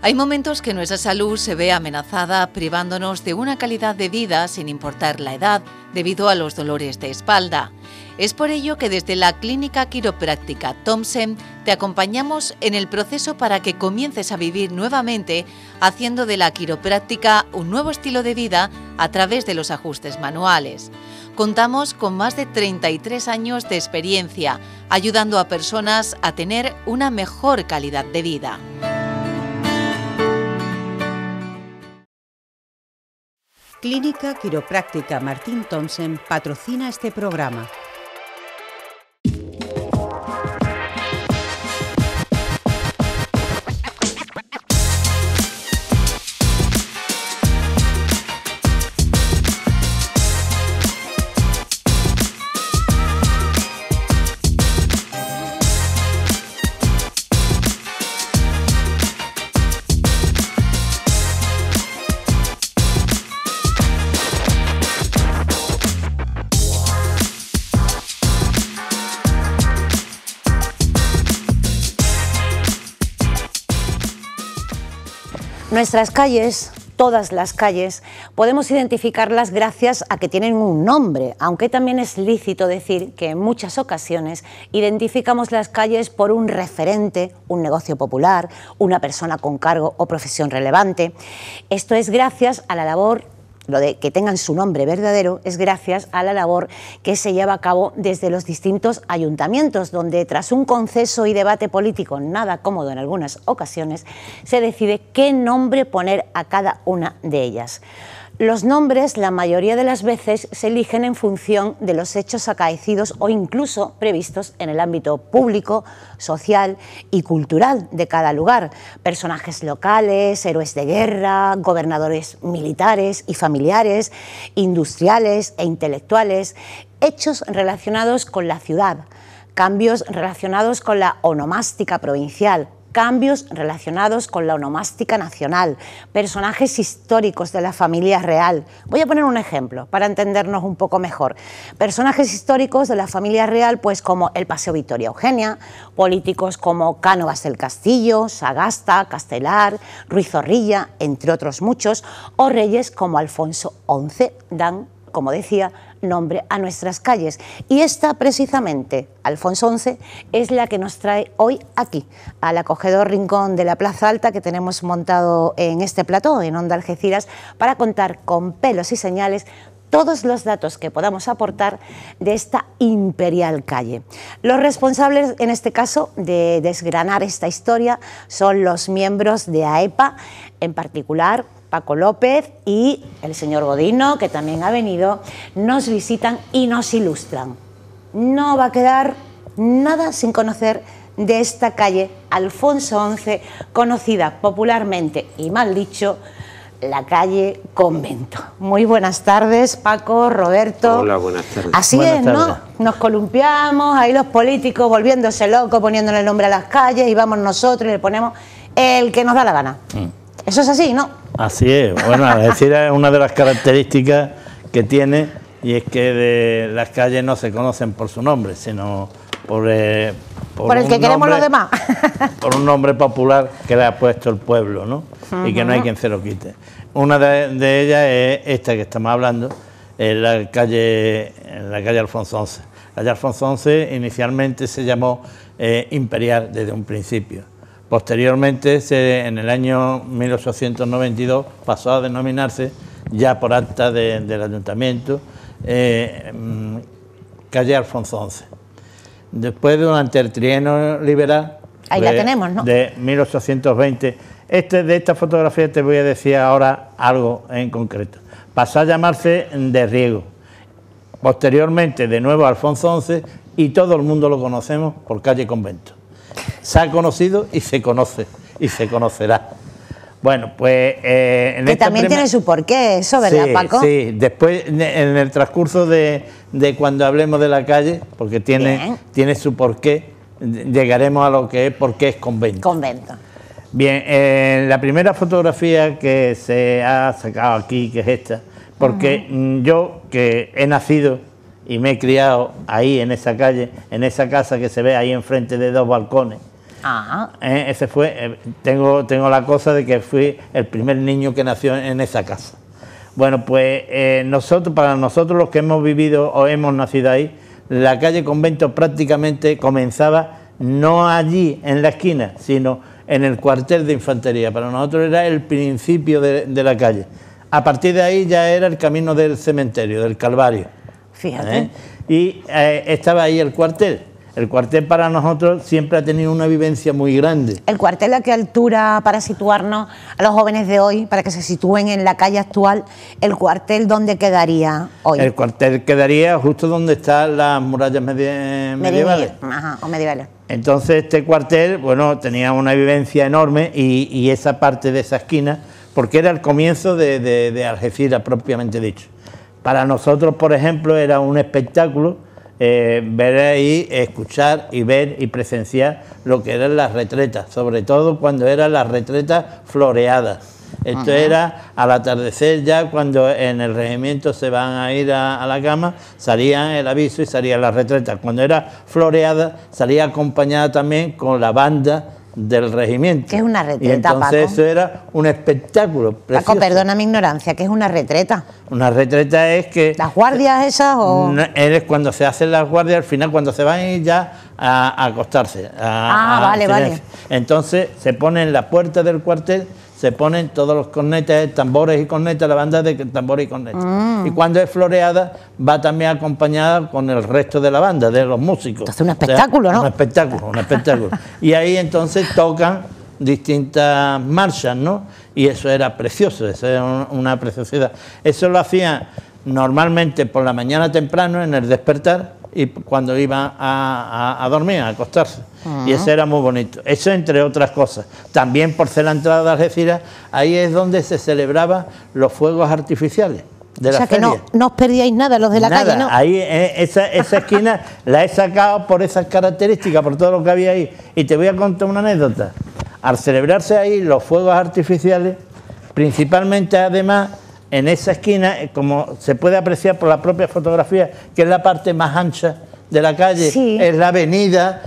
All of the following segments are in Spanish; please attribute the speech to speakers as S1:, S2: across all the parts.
S1: Hay momentos que nuestra salud se ve amenazada privándonos de una calidad de vida sin importar la edad debido a los dolores de espalda. Es por ello que desde la Clínica Quiropráctica Thompson te acompañamos en el proceso para que comiences a vivir nuevamente haciendo de la quiropráctica un nuevo estilo de vida a través de los ajustes manuales. Contamos con más de 33 años de experiencia ayudando a personas a tener una mejor calidad de vida.
S2: Clínica Quiropráctica Martín Thompson patrocina este programa. Nuestras calles, todas las calles, podemos identificarlas gracias a que tienen un nombre, aunque también es lícito decir que en muchas ocasiones identificamos las calles por un referente, un negocio popular, una persona con cargo o profesión relevante. Esto es gracias a la labor lo de que tengan su nombre verdadero es gracias a la labor que se lleva a cabo desde los distintos ayuntamientos, donde tras un conceso y debate político nada cómodo en algunas ocasiones, se decide qué nombre poner a cada una de ellas. Los nombres la mayoría de las veces se eligen en función de los hechos acaecidos o incluso previstos en el ámbito público, social y cultural de cada lugar. Personajes locales, héroes de guerra, gobernadores militares y familiares, industriales e intelectuales, hechos relacionados con la ciudad cambios relacionados con la onomástica provincial, cambios relacionados con la onomástica nacional, personajes históricos de la familia real. Voy a poner un ejemplo para entendernos un poco mejor. Personajes históricos de la familia real, pues como el Paseo Victoria Eugenia, políticos como Cánovas del Castillo, Sagasta, Castelar, Ruiz Zorrilla, entre otros muchos, o reyes como Alfonso XI dan como decía, nombre a nuestras calles. Y esta precisamente, Alfonso XI, es la que nos trae hoy aquí, al acogedor rincón de la Plaza Alta que tenemos montado en este plató, en Onda Algeciras, para contar con pelos y señales todos los datos que podamos aportar de esta imperial calle. Los responsables, en este caso, de desgranar esta historia son los miembros de AEPA, e en particular Paco López y el señor Godino, que también ha venido, nos visitan y nos ilustran. No va a quedar nada sin conocer de esta calle Alfonso XI, conocida popularmente y mal dicho, la calle Convento. Muy buenas tardes, Paco, Roberto. Hola, buenas tardes. Así es, ¿no? Nos columpiamos, ahí los políticos volviéndose locos, poniéndole el nombre a las calles, y vamos nosotros y le ponemos el que nos da la gana. Mm. Eso es así, ¿no?
S3: Así es, bueno, decir, es una de las características que tiene y es que de las calles no se conocen por su nombre, sino por, eh, el que queremos los demás. por un nombre popular que le ha puesto el pueblo, ¿no? Y que no hay quien se lo quite. Una de, ellas es esta que estamos hablando, en la calle, la calle Alfonso XI. La calle Alfonso XI inicialmente se llamó eh, Imperial desde un principio Posteriormente, en el año 1892, pasó a denominarse, ya por acta del ayuntamiento, eh, calle Alfonso XI. Después, durante el trienio liberal... de, 1820. Este, de esta fotografía te voy a decir ahora algo en concreto. Pasó a llamarse de riego. Posteriormente, de nuevo, Alfonso XI, y todo el mundo lo conocemos por calle Convento se ha conocido y se conoce y se conocerá. Bueno, pues... Eh, que este también tiene su
S2: porqué eso, ¿verdad, Paco? Sí,
S3: después en el transcurso de, de, cuando hablemos de la calle, porque tiene, tiene su porqué, llegaremos a lo que es por qué es convento. Convento. Bien, eh, la primera fotografía que se ha sacado aquí, que es esta, porque mm, yo que he nacido y me he criado ahí en esa calle, en esa casa que se ve ahí enfrente de dos balcones, eh, ese fue, eh, tengo, tengo la cosa de que fui el primer niño que nació en esa casa. Bueno, pues eh, nosotros, para nosotros los que hemos vivido o hemos nacido ahí, la calle Convento prácticamente comenzaba no allí en la esquina, sino en el cuartel de infantería. Para nosotros era el principio de, de la calle. A partir de ahí ya era el camino del cementerio, del Calvario. Fíjate. Y estaba ahí el cuartel. El cuartel para nosotros siempre ha tenido una vivencia muy grande.
S2: ¿El cuartel a qué altura, para situarnos a los jóvenes de hoy, para que se sitúen en la calle actual, el cuartel dónde quedaría
S3: hoy? El cuartel quedaría justo donde están las murallas medievales.
S2: Ajá, o medievales.
S3: Entonces este cuartel, bueno, tenía una vivencia enorme y, esa parte de esa esquina, porque era el comienzo de, de, de Algeciras propiamente dicho. Para nosotros, por ejemplo, era un espectáculo eh, ver ahí, escuchar y ver y presenciar lo que eran las retretas, sobre todo cuando eran las retretas floreadas. Esto era al atardecer ya cuando en el regimiento se van a ir a, la cama, salían el aviso y salía las retretas Cuando era floreada salía acompañada también con la banda del regimiento. Que es una retreta. Y entonces eso era un espectáculo. perdona
S2: mi ignorancia, que es una retreta?
S3: Una retreta es que. ¿Las guardias esas o.? ...es cuando se hacen las guardias, al final, cuando se van ya a, acostarse. ah, vale, vale. Entonces se pone en la puerta del cuartel se ponen todos los cornetes, tambores y cornetas, la banda de tambores y cornetas. Ah. Y cuando es floreada, va también acompañada con el resto de la banda, de los músicos. Entonces un espectáculo, ¿no? Un espectáculo, un espectáculo. y ahí entonces tocan distintas marchas, ¿no? Y eso era precioso, eso era una preciosidad. Eso lo hacían normalmente por la mañana temprano en el despertar y cuando iba a, dormir, a acostarse. Y eso era muy bonito. Eso entre otras cosas. También por ser la entrada de Algeciras, ahí es donde se celebraban los fuegos artificiales. De o sea que no,
S2: os perdíais nada los de la calle, ¿no?
S3: Ahí eh, esa, esa esquina la he sacado por esas características, por todo lo que había ahí. Y te voy a contar una anécdota. Al celebrarse ahí los fuegos artificiales, principalmente además en esa esquina, eh, como se puede apreciar por la propia fotografía, que es la parte más ancha de la calle, es la avenida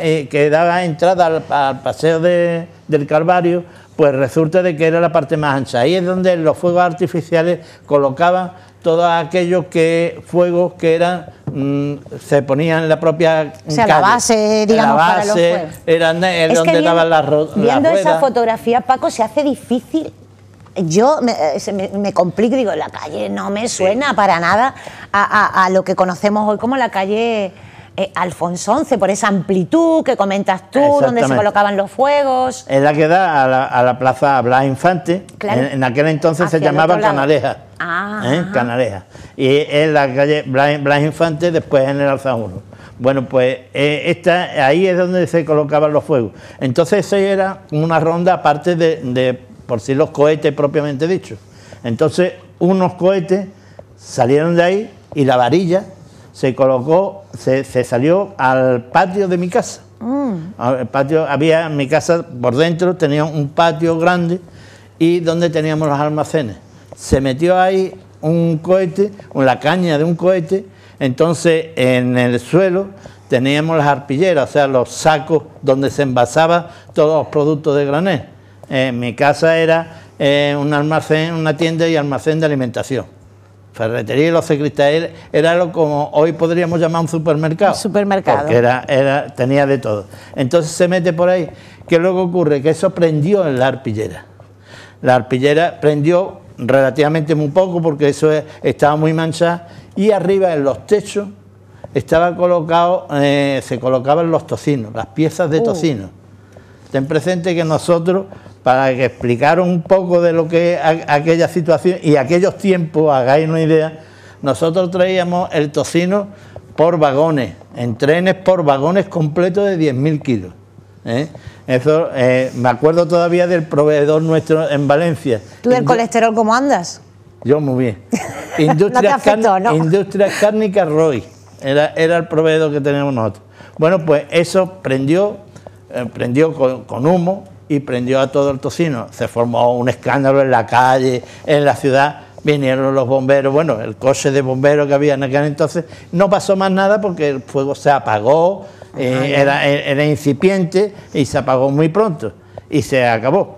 S3: eh, que daba entrada al, paseo del Calvario, pues resulta de que era la parte más ancha. Ahí es donde los fuegos artificiales colocaban todos aquellos que fuegos que eran mm, se ponían en la propia la base digamos la base, para los fuegos. Eh, es donde daban las, rocas. viendo esa
S2: fotografía Paco se hace difícil yo me, eh, me, me, complico, digo, la calle no me suena para nada a, lo que conocemos hoy como la calle eh, Alfonso XI, por esa amplitud que comentas tú, donde se colocaban los fuegos.
S3: Es la que da a la, plaza Blas Infante, en, aquel entonces se llamaba Canaleja.
S2: Ah,
S1: ¿eh?
S3: Canaleja. Y es la calle Blas, Infante, después en el Alza 1. Bueno, pues ahí es donde se colocaban los fuegos. Entonces, eso era una ronda aparte de por si los cohetes propiamente dicho. Entonces, unos cohetes salieron de ahí y la varilla se colocó, se, salió al patio de mi casa.
S4: El mm.
S3: patio, había en mi casa por dentro, tenía un patio grande y donde teníamos los almacenes. Se metió ahí un cohete, la caña de un cohete, entonces en el suelo teníamos las arpilleras, o sea, los sacos donde se envasaba todos los productos de granel eh, mi casa era eh, un almacén, una tienda y almacén de alimentación. Ferretería y los ciclistas era lo como hoy podríamos llamar un supermercado. supermercado. que era, tenía de todo. Entonces se mete por ahí. ¿Qué luego ocurre? Que eso prendió en la arpillera. La arpillera prendió relativamente muy poco porque eso estaba muy manchada y arriba en los techos estaba colocado, eh, se colocaban los tocinos, las piezas de uh. tocino. Ten presente que nosotros, para que un poco de lo que es aquella situación y aquellos tiempos, hagáis una idea, nosotros traíamos el tocino por vagones, en trenes por vagones completos de 10.000 kilos. ¿eh? Eso, eh, me acuerdo todavía del proveedor nuestro en Valencia. ¿Tú del colesterol cómo andas? Yo muy bien. ...industria cárnica Roy, era, era el proveedor que teníamos nosotros. Bueno, pues eso prendió eh, prendió con, humo y prendió a todo el tocino. Se formó un escándalo en la calle, en la ciudad vinieron los bomberos, bueno, el coche de bomberos que había en aquel entonces, no pasó más nada porque el fuego se apagó, eh, ah, eh, era, incipiente y se apagó muy pronto y se acabó.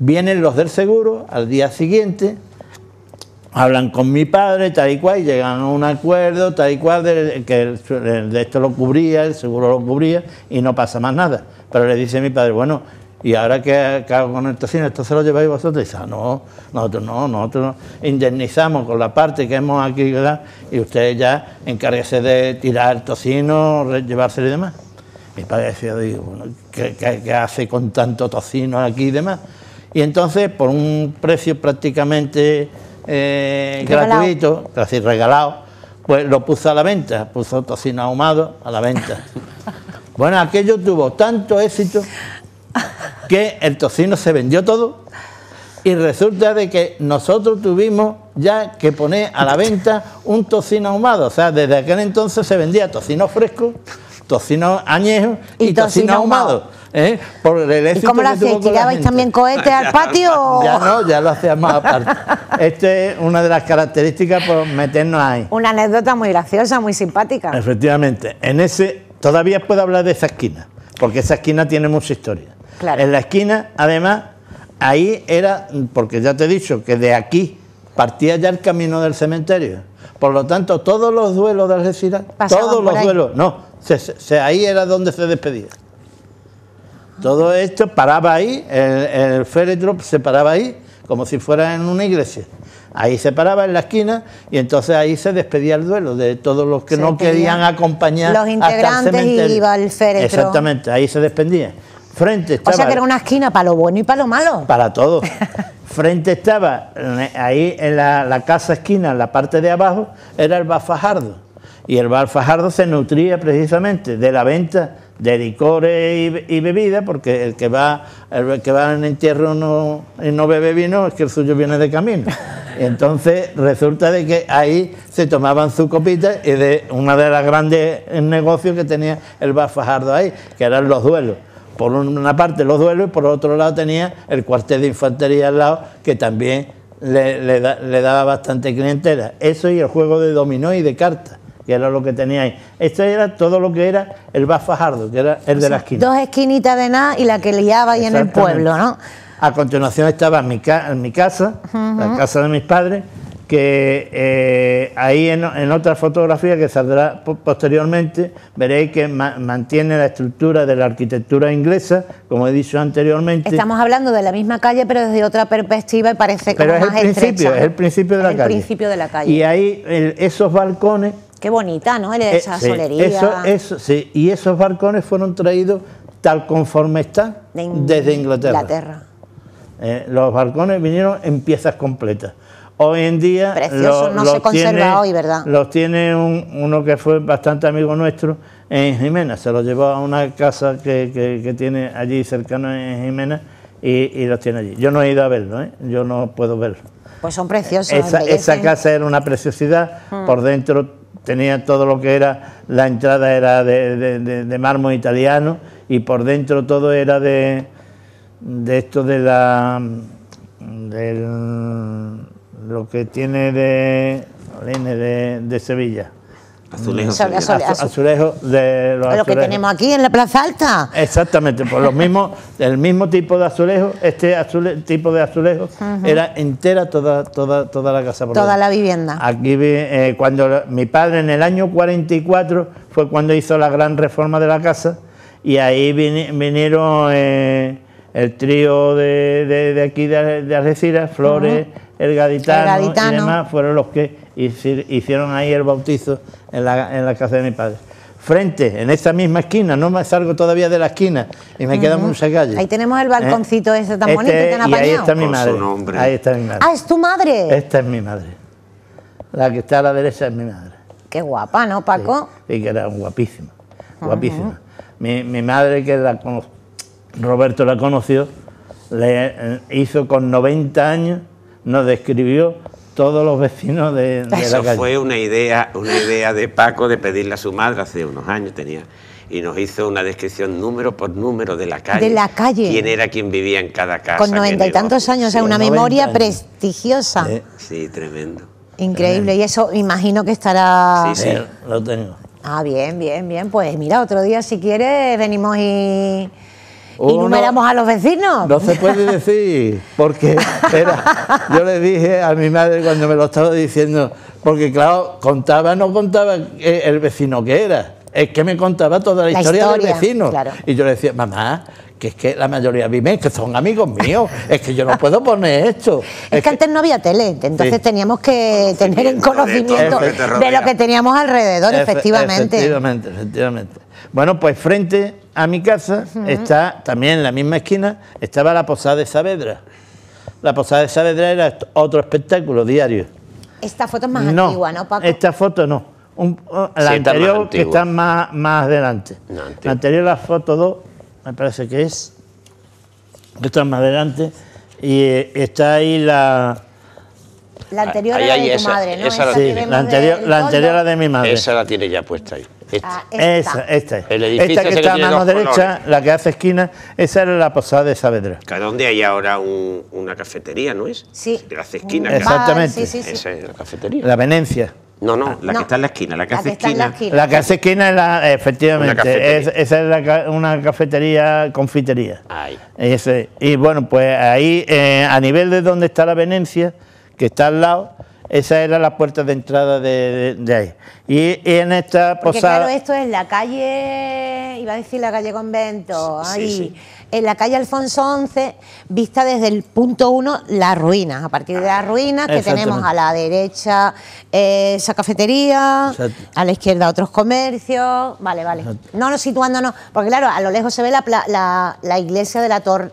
S3: Vienen los del seguro al día siguiente, hablan con mi padre, tal y cual, y llegan a un acuerdo, tal y cual, de, que de esto lo cubría, el seguro lo cubría, y no pasa más nada. Pero le dice mi padre, bueno, ¿y ahora qué, hago con el tocino? ¿Esto se lo lleváis vosotros? Y dice, ah, no, nosotros no, nosotros no. indemnizamos con la parte que hemos aquí, ¿verdad? y usted ya encárguese de tirar el tocino, llevárselo y demás. Mi padre decía, digo, bueno, qué hace con tanto tocino aquí y demás? Y entonces, por un precio prácticamente eh, gratuito, casi regalado, pues lo puso a la venta, puso tocino ahumado a la venta. bueno, aquello tuvo tanto éxito que el tocino se vendió todo y resulta de que nosotros tuvimos ya que poner a la venta un tocino ahumado. O sea, desde aquel entonces se vendía tocino fresco tocino añejo y, tocino, ahumado. ¿eh? Por el éxito ¿Y cómo lo hacéis? ¿Tirabais también
S2: cohetes ah, al patio? Ya no,
S3: ya lo hacíamos aparte. Esta es una de las características por meternos ahí.
S2: Una anécdota muy graciosa, muy simpática.
S3: Efectivamente. En ese, todavía puedo hablar de esa esquina, porque esa esquina tiene mucha historia. En la esquina, además, ahí era, porque ya te he dicho que de aquí partía ya el camino del cementerio. Por lo tanto, todos los duelos de Algeciras, todos los duelos, no, se, ahí era donde se despedía. Todo esto paraba ahí, el, féretro se paraba ahí, como si fuera en una iglesia. Ahí se paraba en la esquina y entonces ahí se despedía el duelo de todos los que no querían acompañar. Los integrantes y iba
S2: al féretro. Exactamente,
S3: ahí se despedía. Frente estaba, o sea que era una esquina para lo bueno y para lo malo. Para todo. Frente estaba, eh, ahí en la casa esquina, en la parte de abajo, era el bafajardo y el bar Fajardo se nutría precisamente de la venta de licores y, bebidas, porque el que va el que va en entierro no, y no bebe vino es que el suyo viene de camino. Entonces resulta de que ahí se tomaban su copita y de una de las grandes negocios que tenía el bar Fajardo ahí, que eran los duelos por una parte los duelos y por otro lado tenía el cuartel de infantería al lado que también le, le, daba bastante clientela. Eso y el juego de dominó y de cartas que era lo que tenía ahí esto era todo lo que era el Bafajardo que era el de las la Dos
S2: esquinitas de nada y la que liaba ahí en el pueblo,
S3: ¿no? A continuación estaba mi, mi casa, la casa de mis padres, que eh, ahí en, otra fotografía que saldrá posteriormente veréis que mantiene la estructura de la arquitectura inglesa, como he dicho anteriormente. Estamos
S2: hablando de la misma calle, pero desde otra perspectiva y parece pero como es más el principio, Es el
S3: principio de la calle. principio de la calle. Y ahí esos balcones Qué bonita, ¿no? Eh, esa solería. y esos balcones fueron traídos tal conforme están desde Inglaterra. Eh, los balcones vinieron en piezas completas. Hoy en día Preciosos, no se conserva hoy, ¿verdad? Los tiene uno que fue bastante amigo nuestro en Jimena, se los llevó a una casa que, tiene allí cercano en Jimena y, los tiene allí. Yo no he ido a verlo, ¿eh? yo no puedo verlo.
S2: Pues son preciosos. Esa, casa
S3: era una preciosidad, hmm. por dentro tenía todo lo que era, la entrada era de, mármol italiano y por dentro todo era de, de esto de la, del, lo que tiene de, de Sevilla. Azulejos. Azulejo de los Lo que tenemos
S2: aquí en la Plaza Alta.
S3: Exactamente, por los mismos, el mismo tipo de azulejo, este tipo de azulejo era entera toda, toda, toda la casa. Por toda
S2: la vivienda.
S3: Aquí eh, cuando mi padre en el año 44 fue cuando hizo la gran reforma de la casa y ahí vinieron eh, el trío de, de, aquí de, Algeciras, Flores, Elgaditano y demás, fueron los que hicieron ahí el bautizo en la, casa de mi padre. Frente, en esta misma esquina, no me salgo todavía de la esquina y me quedamos en calle. Ahí
S2: tenemos el ¿Eh? balconcito ese tan bonito este, que han apañado. Y ahí está mi
S3: madre. Ahí está mi madre. Ah, es
S2: tu madre.
S3: Esta es mi madre. La que está a la derecha es mi madre. Qué guapa, ¿no, Paco? Sí, que era guapísima, guapísima. mi, madre, que la Roberto la conoció, le eh, hizo con 90 años, nos describió todos los vecinos de, Eso fue
S4: una idea, una idea de Paco de pedirle a su madre hace unos años tenía y nos hizo una descripción número por número de la calle. De la
S2: calle. Quién era
S4: quien vivía en cada casa. Con noventa y
S2: tantos años, o sea, una memoria prestigiosa.
S4: Sí, tremendo.
S2: Increíble, y eso imagino que estará... Sí, sí, lo tengo. Ah, bien, bien, bien. Pues mira, otro día si quieres venimos y
S3: y numeramos
S2: a los vecinos. No se puede
S3: decir, porque era, yo le dije a mi madre cuando me lo estaba diciendo, porque claro, contaba, no contaba el vecino que era, es que me contaba toda la, historia, del vecino. Y yo le decía, mamá, que es que la mayoría vive, que son amigos míos, es que yo no puedo poner esto. Es, que, antes no había tele, entonces teníamos que tener el conocimiento de, lo que
S2: teníamos alrededor, efectivamente. Efectivamente,
S3: efectivamente. Bueno, pues frente a mi casa, está también en la misma esquina, estaba la Posada de Saavedra. La Posada de Saavedra era otro espectáculo diario.
S2: Esta foto es más antigua, ¿no, Paco?
S3: Esta foto no. Uh, la anterior, que está más, más adelante. la anterior, la foto 2, me parece que es, Esta está más adelante. Y eh, está ahí la.
S2: La anterior de tu madre, ¿no? la,
S4: sí,
S3: la, anterior, la de mi madre. Esa
S4: la tiene ya puesta ahí. Este. Ah,
S3: esta. que, está a mano derecha, la que hace esquina, esa era la posada de Saavedra.
S4: Que donde hay ahora una cafetería, ¿no es? Sí. Que hace esquina. Exactamente. esa es la cafetería. La Venencia. No, no, ah, la que está en la esquina, la que hace esquina. La
S3: que hace esquina es la, efectivamente, esa es una cafetería, confitería. Ese, y bueno, pues ahí, eh, a nivel de donde está la Venencia, que está al lado, esa era la puerta de entrada de ahí. Y, en esta Porque claro, esto
S2: es la calle, iba a decir la calle Convento, ahí, en la calle Alfonso XI, vista desde el punto uno, las ruinas. A partir de las ah, ruinas que tenemos a la derecha eh, esa cafetería, a la izquierda otros comercios. Vale, vale. No nos situándonos, porque claro, a lo lejos se ve la, la, iglesia de la torre.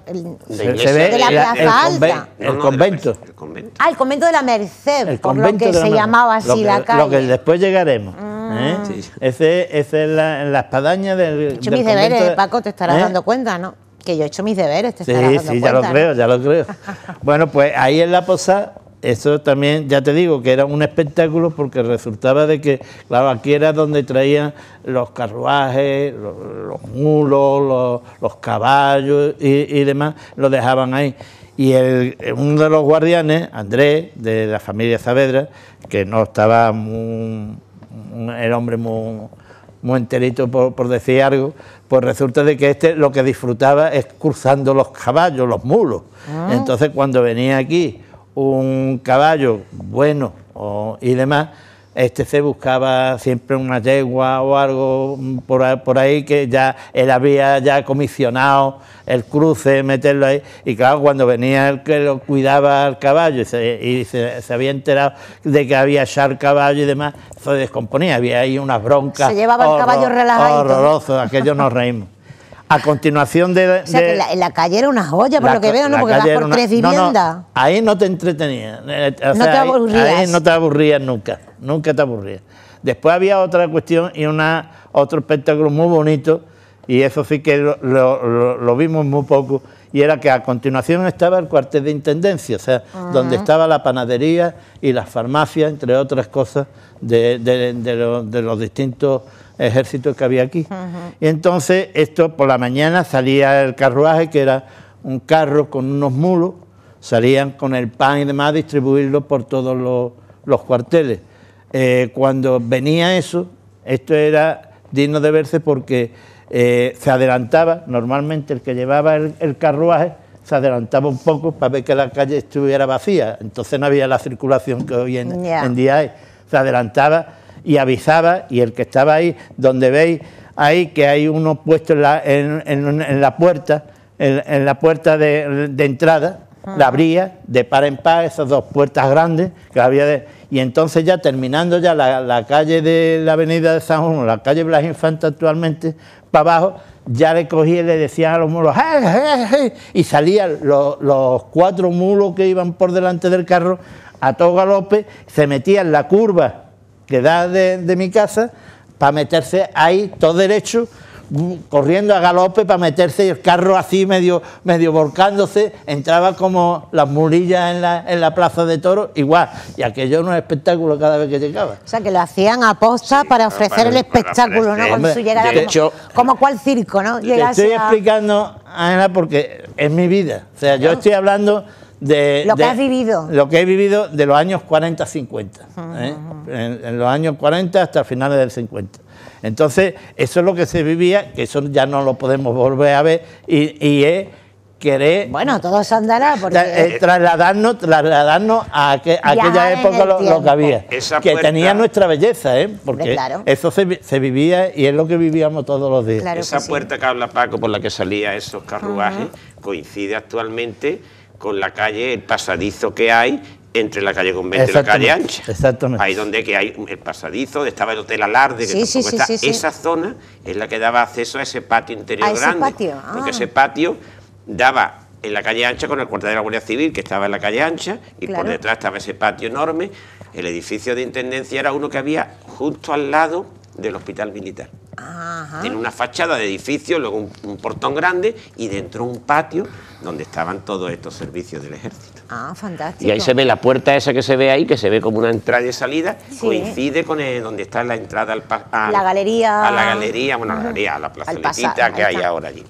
S3: la plaza el, El, convento. convento.
S2: Ah, el convento de la Merced, por lo que se llamaba así la calle. Lo que
S3: después llegaremos. Ah. ¿eh? Ese, es la, la, espadaña del. He hecho mis deberes,
S2: Paco, te estarás ¿Eh? dando cuenta, ¿no? Que yo he hecho mis deberes, te sí, dando sí, Sí, ya lo creo,
S3: ya lo creo. bueno, pues ahí en la posada eso también, ya te digo, que era un espectáculo porque resultaba de que, claro, aquí era donde traían los carruajes, los, mulos, los, caballos y, demás, lo dejaban ahí. Y el, uno de los guardianes, Andrés, de la familia Saavedra, que no estaba muy ...el hombre muy, enterito por, decir algo, pues resulta de que este lo que disfrutaba es cruzando los caballos, los mulos. Ah. Entonces cuando venía aquí un caballo bueno y demás, este se buscaba siempre una yegua o algo por, ahí que ya él había ya comisionado el cruce, meterlo ahí. Y claro, cuando venía el que lo cuidaba al caballo y se, había enterado de que había char caballo y demás, se descomponía. Había ahí unas broncas. Se llevaba el caballo relajado. Horroroso, aquello nos reímos. A continuación de. o sea, que la,
S2: la, calle era una joya, por lo que veo, ¿no? Porque vas por tres viviendas.
S3: ahí no te entretenías. Eh, no te aburrías. Ahí, no te aburrías nunca. Nunca te aburrías. Después había otra cuestión y una, otro espectáculo muy bonito, y eso sí que lo, vimos muy poco, y era que a continuación estaba el cuartel de intendencia, o sea, ah. donde estaba la panadería y las farmacias, entre otras cosas, de los distintos ejército que había aquí. Y entonces, esto por la mañana salía el carruaje, que era un carro con unos mulos, salían con el pan y demás distribuirlo por todos los, cuarteles. Eh, cuando venía eso, esto era digno de verse porque eh, se adelantaba, normalmente el que llevaba el, carruaje se adelantaba un poco para ver que la calle estuviera vacía, entonces no había la circulación que hoy en, en día hay, se adelantaba y avisaba, y el que estaba ahí, donde veis ahí que hay uno puesto en la, en, la puerta, en, la puerta de, entrada, ah. la abría de par en par, esas dos puertas grandes que había de, Y entonces ya terminando ya la, calle de la avenida de San Juan, la calle Blas Infanta actualmente, para abajo, ya le cogía y le decían a los mulos, y salían los, los cuatro mulos que iban por delante del carro a todo galope, se metían la curva que da de, mi casa para meterse ahí todo derecho corriendo a galope para meterse y el carro así medio, medio volcándose, entraba como las murillas en la, plaza de toros, igual, y aquello era un espectáculo cada vez que llegaba.
S2: O sea, que lo hacían a posta para ofrecer el, espectáculo, ¿no? Con su llegada,
S3: como, cual circo, ¿no? estoy explicando, Ana, porque es mi vida, o sea, yo estoy hablando de, lo que has vivido. Lo que he vivido de los años 40-50. ¿eh? en, los años 40 hasta finales del 50. Entonces, eso es lo que se vivía, que eso ya no lo podemos volver a ver, y, es querer... Bueno, se andará porque... Eh, trasladarnos, a, aquella época lo, que había, que tenía nuestra belleza, ¿eh? porque eso se, vivía y es lo que vivíamos todos los días. Esa
S4: puerta que habla Paco, por la que salían esos carruajes, coincide actualmente con la calle, el pasadizo que hay entre la calle Convento y la calle Ancha. Exactamente. Ahí donde que hay el pasadizo, estaba el Hotel Alarde, que Esa zona es la que daba acceso a ese patio interior grande. Porque ah. ese patio daba en la calle Ancha con el cuartel de la Guardia Civil, que estaba en la calle Ancha, y por detrás estaba ese patio enorme. El edificio de Intendencia era uno que había justo al lado del Hospital Militar. Tiene una fachada de edificio, luego un, portón grande y dentro un patio donde estaban todos estos servicios del ejército. Ah, fantástico. Y ahí se ve la puerta esa que se ve ahí, que se ve como una entrada y salida, coincide con donde está la entrada al a, la galería. A la galería, bueno, a la galería, a la que hay ahora allí.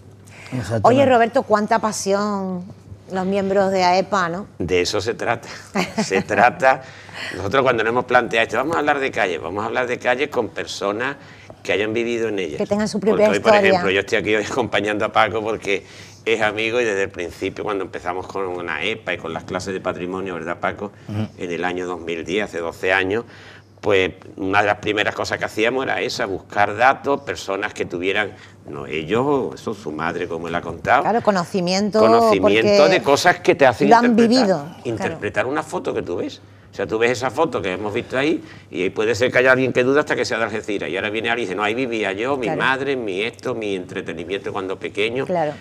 S4: Oye,
S2: Roberto, cuánta pasión los miembros de AEPA, e ¿no?
S4: De eso se trata. Se trata. Nosotros cuando nos hemos planteado esto, vamos a hablar de calle, vamos a hablar de calle con personas que hayan vivido en ellas. Que tengan su propia porque hoy, Por ejemplo, yo estoy aquí hoy acompañando a Paco porque es amigo y desde el principio, cuando empezamos con una EPA y con las clases de patrimonio, ¿verdad, Paco? En el año 2010, hace 12 años, pues una de las primeras cosas que hacíamos era esa, buscar datos, personas que tuvieran, no ellos, eso su madre, como él ha contado. Claro,
S2: conocimiento. Conocimiento de
S4: cosas que te hacen han interpretar, vivido. Interpretar una foto que tú ves. O sea, tú ves esa foto que hemos visto ahí y puede ser que haya alguien que duda hasta que sea de Algeciras. Y ahora viene alguien y dice, no, ahí vivía yo, mi madre, mi esto, mi entretenimiento cuando pequeño. Claro.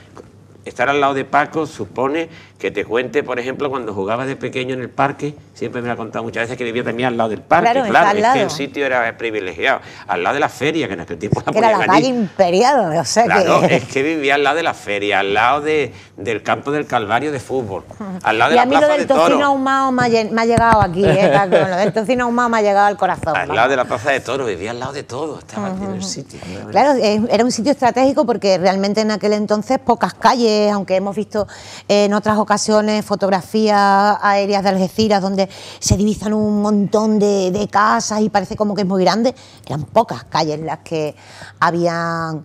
S4: Estar al lado de Paco supone que te cuente, por ejemplo, cuando jugaba de pequeño en el parque, siempre me ha contado muchas veces que vivía también al lado del parque, claro, que el sitio era privilegiado, al lado de la feria, que en aquel tiempo Era la calle
S2: imperial, o sea claro, es
S4: que vivía al lado de la feria, al lado de, del campo del Calvario de fútbol,
S2: y a mí lo del tocino ahumado me ha, llegado aquí, eh, lo del tocino ahumado me ha llegado al corazón.
S4: Al lado de la plaza de toros, vivía al lado de todo, estaba en el sitio. Claro,
S2: era un sitio estratégico porque realmente en aquel entonces pocas calles, aunque hemos visto eh, en otras ocasiones ocasiones fotografías aéreas de Algeciras donde se divisan un montón de, casas y parece como que es muy grande. Eran pocas calles las que habían...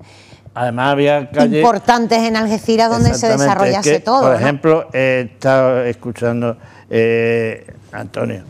S3: Además había importantes
S2: en Algeciras donde se desarrollase todo. Por
S3: ejemplo, he estado escuchando eh, Antonio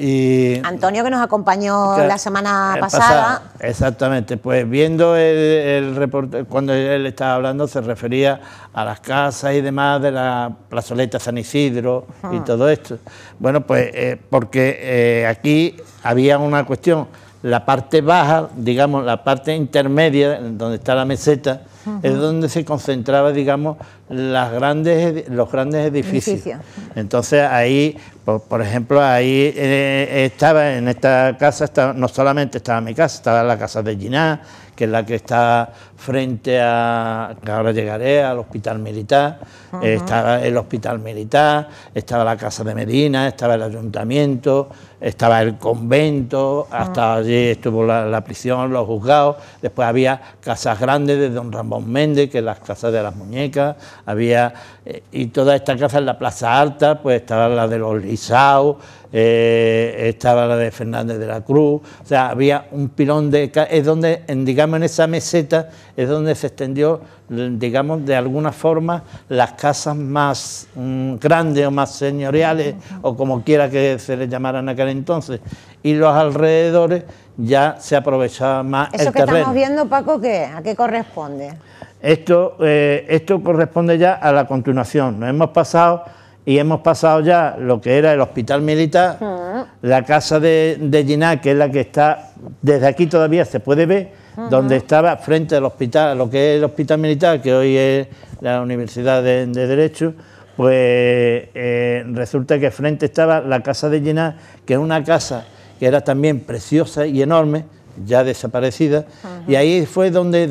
S3: y,
S2: Antonio que nos acompañó la semana eh, pasada.
S3: Exactamente, pues viendo el, reporte, cuando él estaba hablando se refería a las casas y demás de la plazoleta San Isidro y todo esto. Bueno, pues eh, porque eh, aquí había una cuestión, la parte baja, digamos, la parte intermedia, donde está la meseta, es donde se concentraba, digamos, las grandes, los grandes edificios. Entonces ahí, por, ejemplo, ahí eh, estaba, en esta casa, no solamente estaba mi casa, estaba la casa de Giná, que es la que está frente a, ahora llegaré, al hospital militar, estaba el hospital militar, estaba la casa de Medina, estaba el ayuntamiento, estaba el convento, hasta allí estuvo la, la prisión, los juzgados, después había casas grandes de don Ramón Ramón Méndez, que las casas de las muñecas, había, eh, y toda esta casa en la Plaza Alta, pues estaba la de los lisao eh, estaba la de Fernández de la Cruz, o sea, había un pilón de... Es donde, digamos, en esa meseta es donde se extendió, digamos, de alguna forma, las casas más mm, grandes o más señoriales, o como quiera que se les llamaran en aquel entonces, y los alrededores ya se aprovechaba más Eso que estamos
S2: viendo, Paco, ¿qué? ¿a qué corresponde?
S3: Esto, eh, esto corresponde ya a la continuación. Nos hemos pasado y hemos pasado ya lo que era el hospital militar, ah. la casa de, de Giná, que es la que está, desde aquí todavía se puede ver, donde estaba frente al hospital, lo que es el hospital militar, que hoy es la Universidad de, Derecho, pues eh, resulta que frente estaba la casa de Giná, que es una casa que era también preciosa y enorme, ya desaparecida, y ahí fue donde...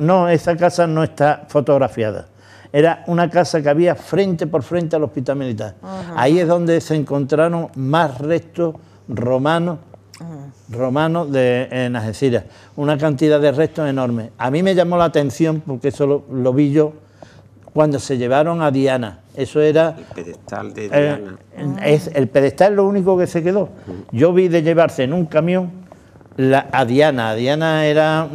S3: no, esa casa no está fotografiada era una casa que había frente por frente al hospital militar. Ahí es donde se encontraron más restos romanos romanos de, en Algeciras. Una cantidad de restos enormes. A mí me llamó la atención, porque eso lo, vi yo, cuando se llevaron a Diana. Eso era... El
S4: pedestal de eh,
S3: Diana. es, el pedestal es lo único que se quedó. Yo vi de llevarse en un camión a Diana. Diana era,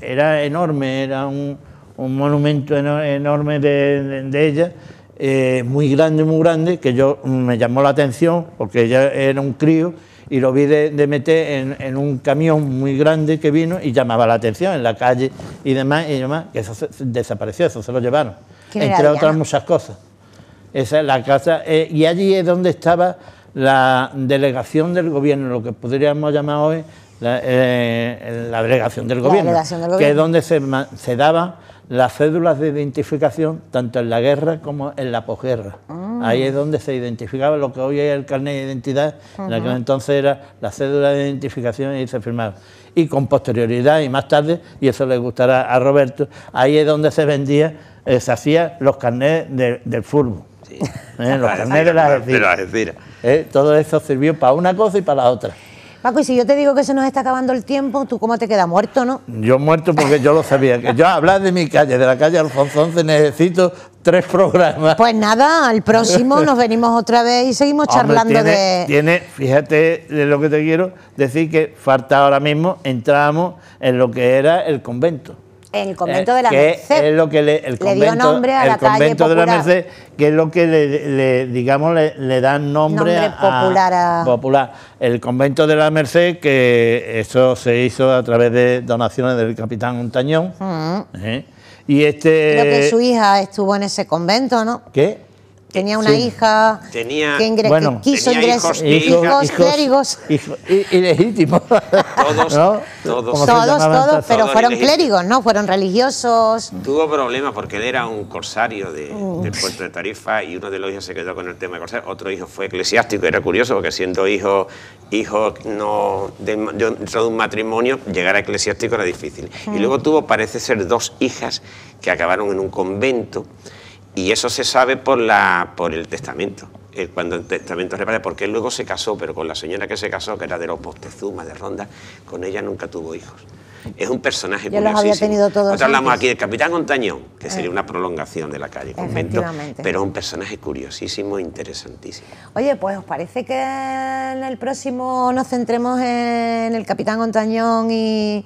S3: era enorme, era un, un monumento enorme de, ella, eh, muy grande, muy grande, que yo mm, me llamó la atención porque ella era un crío y lo vi de, meter en, un camión muy grande que vino y llamaba la atención en la calle y demás, y demás, que eso desapareció, eso se lo llevaron, entre otras muchas cosas. Esa es la casa, eh, y allí es donde estaba la delegación del gobierno, lo que podríamos llamar hoy la, eh, delegación, del gobierno, que es donde se daba las cédulas de identificación tanto en la guerra como en la posguerra. Ah. Ahí es donde se identificaba lo que hoy es el carnet de identidad, en aquel entonces era la cédula de identificación y se firmaba. Y con posterioridad y más tarde, y eso le gustará a Roberto, ahí es donde se vendía, eh, se hacían los carnets del fútbol. ¿eh? los carnets de la de eh, Todo eso sirvió para una cosa y para la otra.
S2: Paco, y si yo te digo que se nos está acabando el tiempo, ¿tú cómo te quedas muerto, no?
S3: Yo muerto porque yo lo sabía. yo hablar de mi calle, de la calle Alfonso 11, necesito tres programas. Pues nada, al próximo nos
S2: venimos otra vez y seguimos charlando de.
S3: Tiene, fíjate lo que te quiero decir, que falta ahora mismo, entramos en lo que era el convento
S2: el eh, convento de la Merced.
S3: es lo que le, el dio nombre a convento de la Merced, que es lo que le, digamos le, dan nombre, popular popular. El convento de la Merced, que eso se hizo a través de donaciones del capitán Montañón. Mm. Eh, y este. Creo que su
S2: hija estuvo en ese convento, ¿no? ¿Qué? Tenía una hija tenía, bueno, quiso Hijos, clérigos.
S3: ilegítimos.
S4: Todos, todos. Todos, todos, pero fueron clérigos,
S2: ¿no? Fueron religiosos.
S4: Tuvo problemas porque él era un corsario de, puerto de Tarifa y uno de los hijos se quedó con el tema de corsario. Otro hijo fue eclesiástico. Era curioso porque siendo hijo, hijo no, dentro de un matrimonio, llegar a eclesiástico era difícil. Y mm. luego tuvo, parece ser, dos hijas que acabaron en un convento. Y eso se sabe por, la, por el testamento. Eh, cuando el testamento repara, porque él luego se casó, pero con la señora que se casó, que era de los Postezuma, de Ronda, con ella nunca tuvo hijos. Es un personaje Ya los había tenido todos. Nosotros hablamos aquí del Capitán Montañón, que sería eh. una prolongación de la calle pero un personaje curiosísimo e interesantísimo.
S2: Oye, pues ¿os parece que en el próximo nos centremos en el Capitán Montañón y,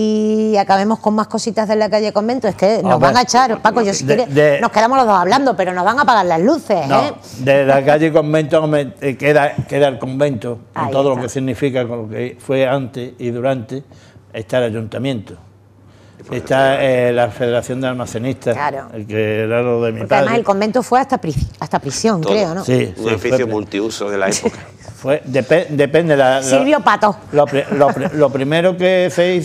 S2: y acabemos con más cositas de la calle convento. Es que nos van a echar, Paco, yo si quiere nos quedamos los dos hablando, pero nos van a apagar las luces. ¿eh?
S3: De la calle convento eh, queda, queda el convento, con todo lo que significa, con lo que fue antes y durante, está el ayuntamiento. Está eh, la Federación de Almacenistas, claro. el que era lo de mi Porque Además, el
S2: convento fue hasta, prisión,
S4: creo, ¿no? Sí, un edificio multiuso de la época. Fue,
S3: depende.
S4: La, Silvio
S3: Pato. Lo, lo, primero que se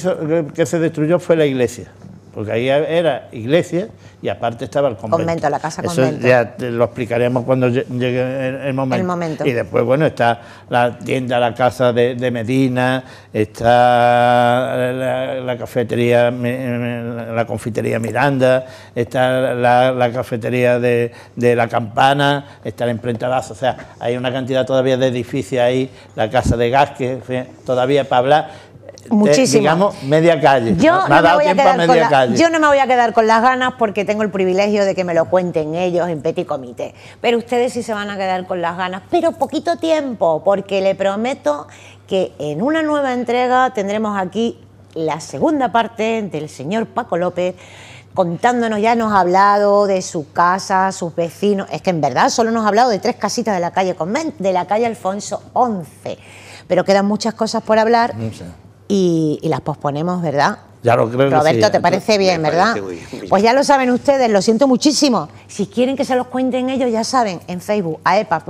S3: que se destruyó fue la iglesia porque ahí era iglesia y aparte estaba el convento. la casa Eso ya lo explicaremos cuando llegue el, momento. Y después, bueno, está la tienda, la casa de, Medina, está la, cafetería, la confitería Miranda, está la, cafetería de, La Campana, está la imprenta o sea, hay una cantidad todavía de edificios ahí, la casa de Gas, que todavía para hablar
S2: Muchísimo. digamos,
S3: media calle. Yo no, me voy
S2: a quedar con las ganas porque tengo el privilegio de que me lo cuenten ellos en Petit Comité. Pero ustedes sí se van a quedar con las ganas, pero poquito tiempo, porque le prometo que en una nueva entrega tendremos aquí la segunda parte del señor Paco López contándonos, ya nos ha hablado de su casa, sus vecinos, es que en verdad solo nos ha hablado de tres casitas de la calle de la calle Alfonso 11, pero quedan muchas cosas por hablar y, las posponemos, ¿verdad?
S3: Ya lo Roberto, ¿te ¿eh? parece bien, verdad?
S2: Pues ya lo saben ustedes, lo siento muchísimo. Si quieren que se los cuenten ellos, ya saben, en Facebook, a Epa,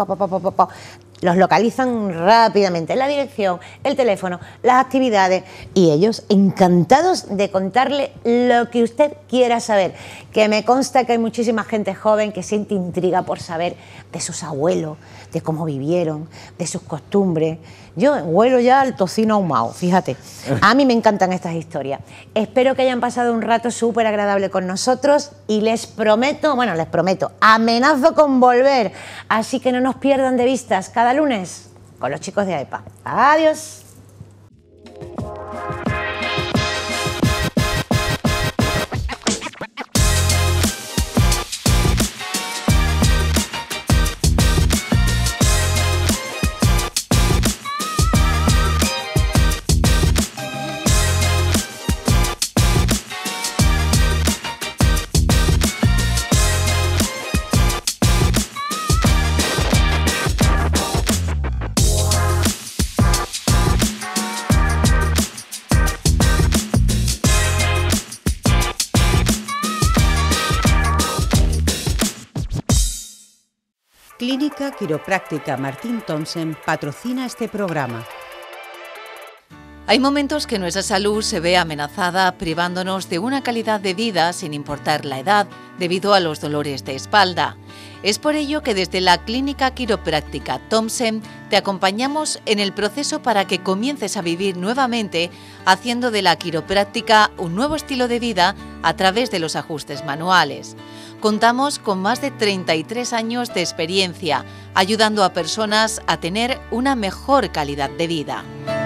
S2: los localizan rápidamente, la dirección, el teléfono, las actividades y ellos encantados de contarle lo que usted quiera saber. Que me consta que hay muchísima gente joven que siente intriga por saber de sus abuelos, de cómo vivieron, de sus costumbres. Yo huelo ya al tocino ahumado, fíjate. A mí me encantan estas historias. Espero que hayan pasado un rato súper agradable con nosotros y les prometo, bueno, les prometo, amenazo con volver. Así que no nos pierdan de vistas cada lunes con los chicos de AEPA. E Adiós. Clínica Quiropráctica Martín Thompson patrocina este programa.
S1: Hay momentos que nuestra salud se ve amenazada privándonos de una calidad de vida sin importar la edad debido a los dolores de espalda. Es por ello que desde la Clínica Quiropráctica Thompson te acompañamos en el proceso para que comiences a vivir nuevamente haciendo de la quiropráctica un nuevo estilo de vida a través de los ajustes manuales contamos con más de 33 años de experiencia, ayudando a personas a tener una mejor calidad de vida.